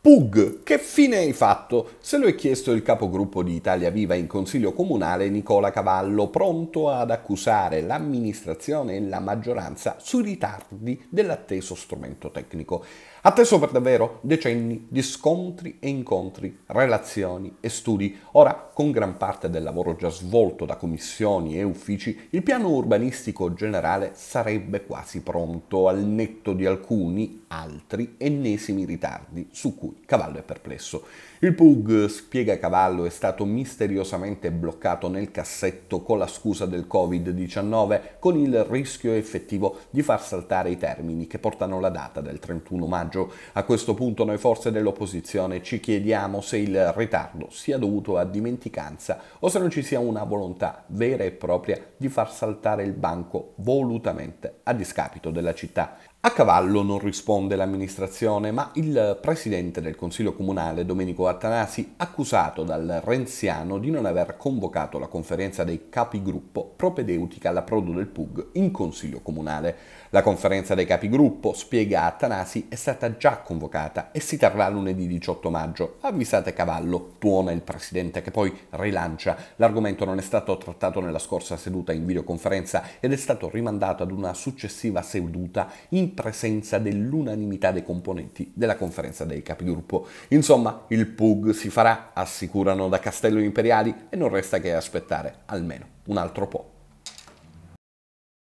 Pug, che fine hai fatto? Se lo è chiesto il capogruppo di Italia Viva in Consiglio Comunale Nicola Cavallo, pronto ad accusare l'amministrazione e la maggioranza sui ritardi dell'atteso strumento tecnico. Atteso per davvero decenni di scontri e incontri, relazioni e studi. Ora, con gran parte del lavoro già svolto da commissioni e uffici, il piano urbanistico generale sarebbe quasi pronto, al netto di alcuni, altri, ennesimi ritardi su cui cui Cavallo è perplesso. Il Pug spiega Cavallo è stato misteriosamente bloccato nel cassetto con la scusa del Covid-19 con il rischio effettivo di far saltare i termini che portano la data del 31 maggio. A questo punto noi forze dell'opposizione ci chiediamo se il ritardo sia dovuto a dimenticanza o se non ci sia una volontà vera e propria di far saltare il banco volutamente a discapito della città. A cavallo non risponde l'amministrazione, ma il presidente del Consiglio Comunale, Domenico Attanasi, accusato dal Renziano di non aver convocato la conferenza dei capigruppo propedeutica alla prodo del PUG in Consiglio Comunale. La conferenza dei capigruppo, spiega Attanasi, è stata già convocata e si terrà lunedì 18 maggio. Avvisate cavallo, tuona il presidente che poi rilancia. L'argomento non è stato trattato nella scorsa seduta in videoconferenza ed è stato rimandato ad una successiva seduta in presenza dell'unanimità dei componenti della conferenza dei capigruppo. Insomma, il PUG si farà, assicurano da Castello Imperiali, e non resta che aspettare almeno un altro po'.